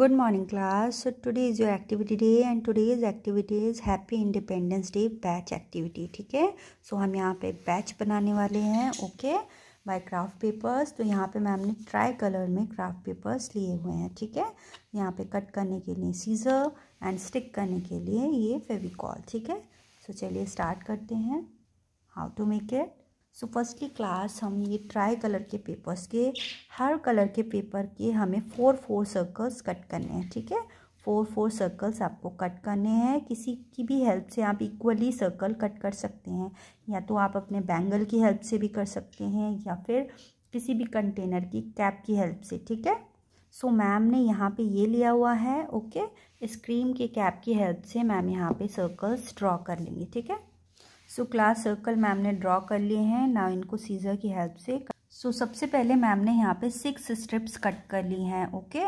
Good morning class today is your activity day and today is activity is happy independence day badge activity ठीक है सो हम यहाँ पे batch बनाने वाले हैं ओके बाय क्राफ्ट पेपर्स तो यहाँ पे मैम ने ट्राई कलर में क्राफ्ट पेपर्स लिए हुए हैं ठीक है यहाँ पे कट करने के लिए सीजर एंड स्टिक करने के लिए ये फेविकॉल ठीक है सो so, चलिए स्टार्ट करते हैं how to make it so firstly class हम ये ट्राई कलर के पेपर्स के हर कलर के पेपर के हमें फोर फोर सर्कल्स कट करने हैं ठीक है फोर फोर सर्कल्स आपको कट करने हैं किसी की भी हेल्प से आप इक्वली सर्कल कट कर सकते हैं या तो आप अपने बैंगल की हेल्प से भी कर सकते हैं या फिर किसी भी कंटेनर की कैप की हेल्प से ठीक है सो मैम ने यहाँ पे ये लिया हुआ है ओके इस क्रीम के कैप की हेल्प से मैम यहाँ पे सर्कल्स ड्रॉ कर लेंगे ठीक है सो क्लास सर्कल मैम ने ड्रॉ कर लिए हैं ना इनको सीजर की हेल्प से सो so, सबसे पहले मैम ने यहाँ पे सिक्स स्ट्रिप्स कट कर ली हैं ओके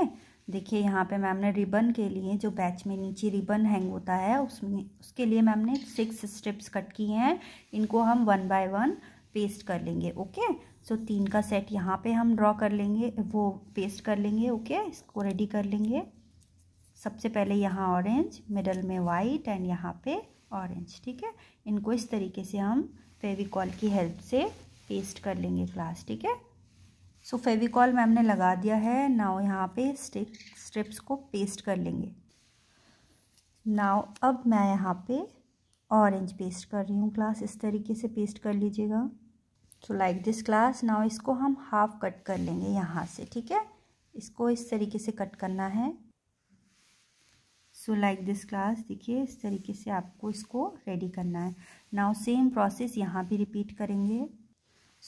देखिए यहाँ पे मैम ने रिबन के लिए जो बैच में नीचे रिबन हैंग होता है उसमें उसके लिए मैम ने सिक्स स्ट्रिप्स कट की हैं इनको हम वन बाय वन पेस्ट कर लेंगे ओके सो so, तीन का सेट यहाँ पे हम ड्रॉ कर लेंगे वो पेस्ट कर लेंगे ओके इसको रेडी कर लेंगे सबसे पहले यहाँ ऑरेंज मिडल में वाइट एंड यहाँ पे ऑरेंज ठीक है इनको इस तरीके से हम फेविकॉल की हेल्प से पेस्ट कर लेंगे क्लास ठीक है सो फेविकॉल मैम ने लगा दिया है नाव यहाँ पे स्टिक स्ट्रिप्स को पेस्ट कर लेंगे नाव अब मैं यहाँ पे ऑरेंज पेस्ट कर रही हूँ क्लास इस तरीके से पेस्ट कर लीजिएगा so like this class now इसको हम हाफ कट कर लेंगे यहाँ से ठीक है इसको इस तरीके से कट करना है सो लाइक दिस क्लास देखिए इस तरीके से आपको इसको रेडी करना है नाउ सेम प्रोसेस यहाँ भी रिपीट करेंगे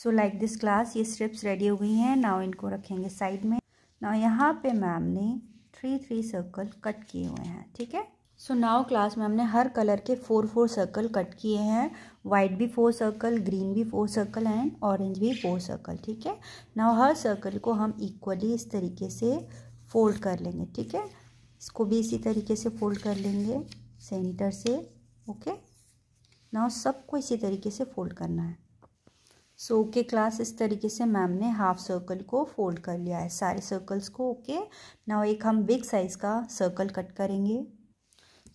सो लाइक दिस क्लास ये स्ट्रिप्स रेडी हो गई हैं नाउ इनको रखेंगे साइड में नाउ यहाँ पे मैम ने थ्री थ्री सर्कल कट किए हुए हैं ठीक है सो नाउ क्लास में हमने हर कलर के फोर फोर सर्कल कट किए हैं वाइट भी फोर सर्कल ग्रीन भी फोर सर्कल एंड ऑरेंज भी फोर सर्कल ठीक है नाउ हर सर्कल को हम इक्वली इस तरीके से फोल्ड कर लेंगे ठीक है इसको भी इसी तरीके से फोल्ड कर लेंगे सेंटर से ओके ना सबको इसी तरीके से फोल्ड करना है so so, okay okay, class इस तरीके से मैम ने हाफ सर्कल को फोल्ड कर लिया है सारे सर्कल्स को ओके okay? ना एक हम बिग साइज़ का सर्कल कट करेंगे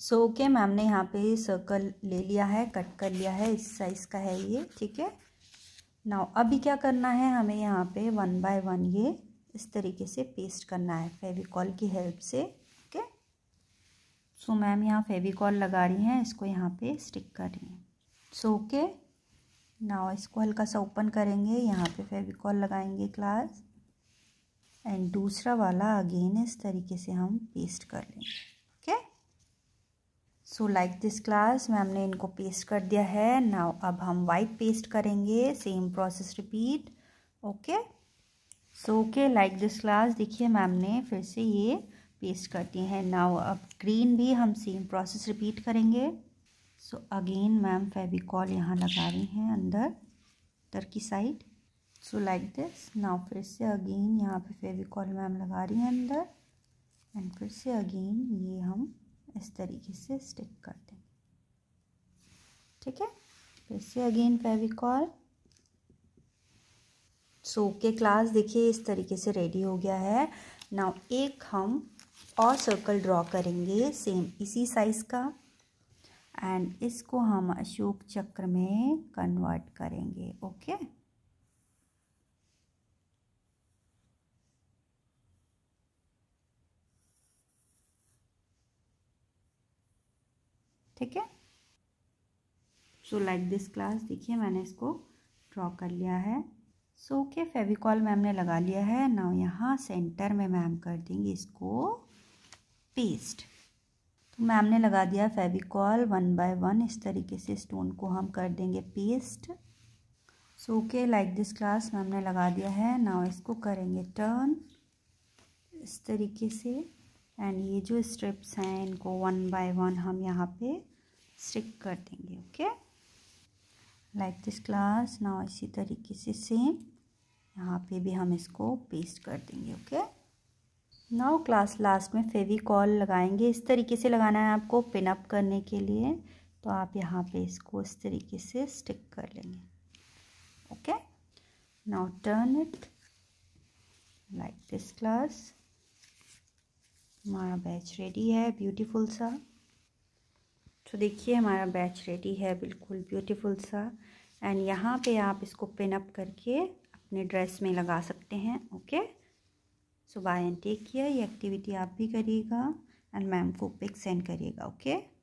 सो ओके मैम ने यहाँ पे सर्कल ले लिया है कट कर लिया है इस साइज़ का है ये ठीक है नाउ अभी क्या करना है हमें यहाँ पे वन बाय वन ये इस तरीके से पेस्ट करना है फेविकॉल की हेल्प से सो so, मैम यहाँ फेविकॉल लगा रही हैं इसको यहाँ पे स्टिक कर रही हैं सो ओके नाव इसको हल्का सा ओपन करेंगे यहाँ पे फेविकॉल लगाएंगे क्लास एंड दूसरा वाला अगेन इस तरीके से हम पेस्ट कर लेंगे okay so like this class ma'am ने इनको पेस्ट कर दिया है नाव अब हम वाइट पेस्ट करेंगे same process repeat okay so okay like this class देखिए मैम ने फिर से ये पेस्ट करती हैं नाउ अब ग्रीन भी हम सेम प्रोसेस रिपीट करेंगे सो अगेन मैम फेविकॉल यहाँ लगा रही हैं अंदर अंदर की side so like this now फिर से अगेन यहाँ पे फेविकॉल मैम लगा रही हैं अंदर एंड फिर से अगेन ये हम इस तरीके से स्टिक कर देंगे ठीक है फिर से अगेन फेविकॉल सो के क्लास देखिए इस तरीके से रेडी हो गया है नाउ एक हम और सर्कल ड्रॉ करेंगे सेम इसी साइज़ का एंड इसको हम अशोक चक्र में कन्वर्ट करेंगे ओके ठीक है सो लाइक दिस क्लास देखिए मैंने इसको ड्रॉ कर लिया है सो के फेविकॉल मैम ने लगा लिया है ना यहाँ सेंटर में मैम कर देंगे इसको पेस्ट तो मैम ने लगा दिया फेविकॉल वन बाय वन इस तरीके से स्टोन को हम कर देंगे पेस्ट सो के लाइक दिस क्लास मैम ने लगा दिया है ना इसको करेंगे टर्न इस तरीके से एंड ये जो स्ट्रिप्स हैं इनको वन बाय वन हम यहाँ पे स्टिक कर देंगे okay okay? Like this class ना इसी तरीके से सेम यहाँ पे भी हम इसको पेस्ट कर देंगे ओके नाउ क्लास लास्ट में फेविकॉल लगाएंगे इस तरीके से लगाना है आपको पिन अप करने के लिए तो आप यहाँ पे इसको इस तरीके से स्टिक कर लेंगे okay now turn it like this class हमारा बैच रेडी है ब्यूटीफुल सा तो देखिए हमारा बैच रेडी है बिल्कुल ब्यूटीफुल सा एंड यहाँ पे आप इसको पिन अप करके अपने ड्रेस में लगा सकते हैं okay so bye and take care ये एक्टिविटी आप भी करिएगा एंड मैम को पिक सेंड करिएगा ओके